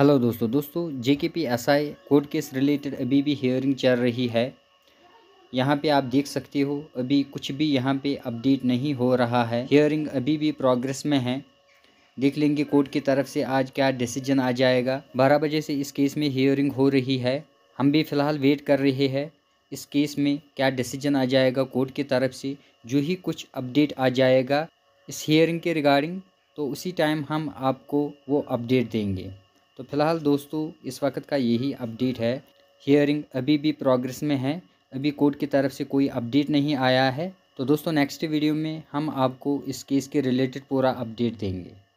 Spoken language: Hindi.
हेलो दोस्तों दोस्तों J K P S I court case related अभी भी हियरिंग चल रही है यहाँ पे आप देख सकते हो अभी कुछ भी यहाँ पे अपडेट नहीं हो रहा है हियरिंग अभी भी प्रोग्रेस में है देख लेंगे कोर्ट की तरफ से आज क्या डिसीजन आ जाएगा बारह बजे से इस केस में हियरिंग हो रही है हम भी फ़िलहाल वेट कर रहे हैं इस केस में क्या डिसीजन आ जाएगा कोर्ट की तरफ से जो ही कुछ अपडेट आ जाएगा इस हियरिंग के रिगार्डिंग तो उसी टाइम हम आपको वो अपडेट देंगे तो फिलहाल दोस्तों इस वक्त का यही अपडेट है हियरिंग अभी भी प्रोग्रेस में है अभी कोर्ट की तरफ से कोई अपडेट नहीं आया है तो दोस्तों नेक्स्ट वीडियो में हम आपको इस केस के रिलेटेड पूरा अपडेट देंगे